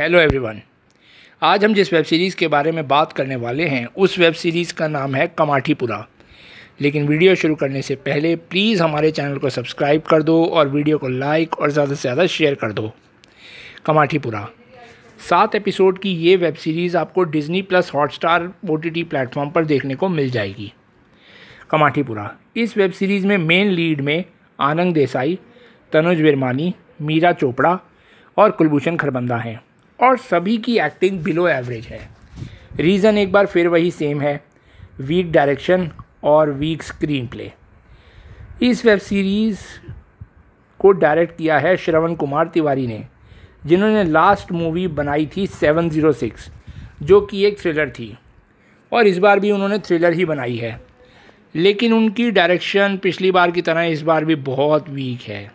hello everyone आज हम जिस वेब सीरीज़ के बारे में बात करने वाले हैं उस वेब सीरीज़ का नाम है कमाठीपुरा लेकिन वीडियो शुरू करने से पहले प्लीज़ हमारे चैनल को सब्सक्राइब कर दो और वीडियो को लाइक और ज़्यादा से ज़्यादा शेयर कर दो कमाठीपुरा सात एपिसोड की ये वेब सीरीज़ आपको Disney plus Hotstar O T platform पर देखने को मिल जाएगी कमाठीपुरा इस वेब सीरीज़ में मेन लीड में आनंद देसाई तनुज विरमानी मीरा चोपड़ा और कुलभूषण खरबंदा हैं और सभी की एक्टिंग बिलो एवरेज है रीज़न एक बार फिर वही सेम है वीक डायरेक्शन और वीक स्क्रीन प्ले इस वेब सीरीज़ को डायरेक्ट किया है श्रवण कुमार तिवारी ने जिन्होंने लास्ट मूवी बनाई थी 706 जो कि एक थ्रिलर थी और इस बार भी उन्होंने थ्रिलर ही बनाई है लेकिन उनकी डायरेक्शन पिछली बार की तरह इस बार भी बहुत वीक है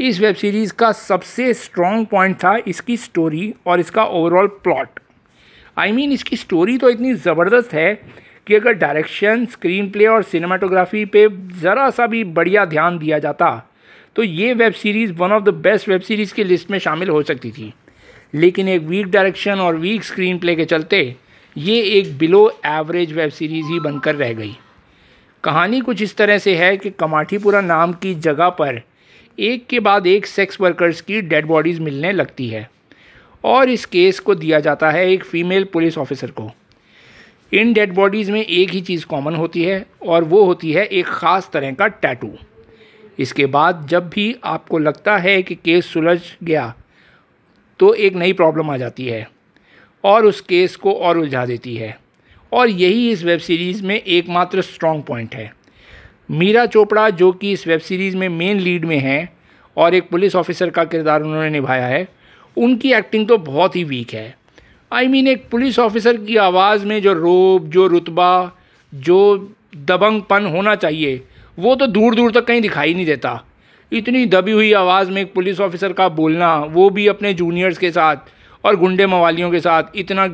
इस वेब सीरीज़ का सबसे स्ट्रॉन्ग पॉइंट था इसकी स्टोरी और इसका ओवरऑल प्लॉट आई मीन इसकी स्टोरी तो इतनी ज़बरदस्त है कि अगर डायरेक्शन स्क्रीन प्ले और सिनेमाटोग्राफी पे ज़रा सा भी बढ़िया ध्यान दिया जाता तो ये web series one of the best web series की लिस्ट में शामिल हो सकती थी लेकिन एक वीक डायरेक्शन और वीक स्क्रीन प्ले के चलते ये एक बिलो एवरेज वेब सीरीज़ ही बनकर रह गई कहानी कुछ इस तरह से है कि कमाठीपुरा नाम की जगह पर एक के बाद एक सेक्स वर्कर्स की डेड बॉडीज़ मिलने लगती है और इस केस को दिया जाता है एक फ़ीमेल पुलिस ऑफिसर को इन डेड बॉडीज़ में एक ही चीज़ कॉमन होती है और वो होती है एक ख़ास तरह का टैटू इसके बाद जब भी आपको लगता है कि केस सुलझ गया तो एक नई प्रॉब्लम आ जाती है और उस केस को और उलझा देती है और यही इस वेब सीरीज़ में एकमात्र स्ट्रॉन्ग पॉइंट है मीरा चोपड़ा जो कि इस वेब सीरीज़ में मेन लीड में हैं और एक पुलिस ऑफिसर का किरदार उन्होंने निभाया है उनकी एक्टिंग तो बहुत ही वीक है आई I मीन mean, एक पुलिस ऑफिसर की आवाज़ में जो रोब जो रुतबा जो दबंगपन होना चाहिए वो तो दूर दूर तक कहीं दिखाई नहीं देता इतनी दबी हुई आवाज़ में एक पुलिस ऑफिसर का बोलना वो भी अपने जूनियर्स के साथ और गुंडे मवालियों के साथ इतना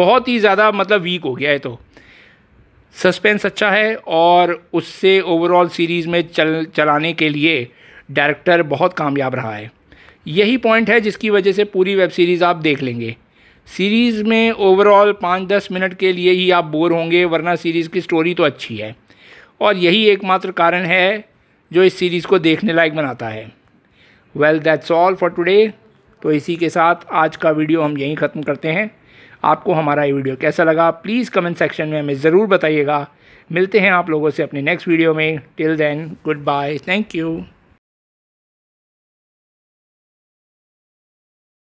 बहुत ही ज़्यादा मतलब वीक हो गया है तो सस्पेंस अच्छा है और उससे ओवरऑल सीरीज़ में चल चलाने के लिए डायरेक्टर बहुत कामयाब रहा है यही पॉइंट है जिसकी वजह से पूरी वेब सीरीज़ आप देख लेंगे सीरीज़ में ओवरऑल पाँच दस मिनट के लिए ही आप बोर होंगे वरना सीरीज़ की स्टोरी तो अच्छी है और यही एकमात्र कारण है जो इस सीरीज़ को देखने लायक बनाता है well that's all for today तो इसी के साथ आज का वीडियो हम यहीं ख़त्म करते हैं आपको हमारा ये वीडियो कैसा लगा प्लीज़ कमेंट सेक्शन में हमें ज़रूर बताइएगा मिलते हैं आप लोगों से अपने नेक्स्ट वीडियो में till then goodbye thank you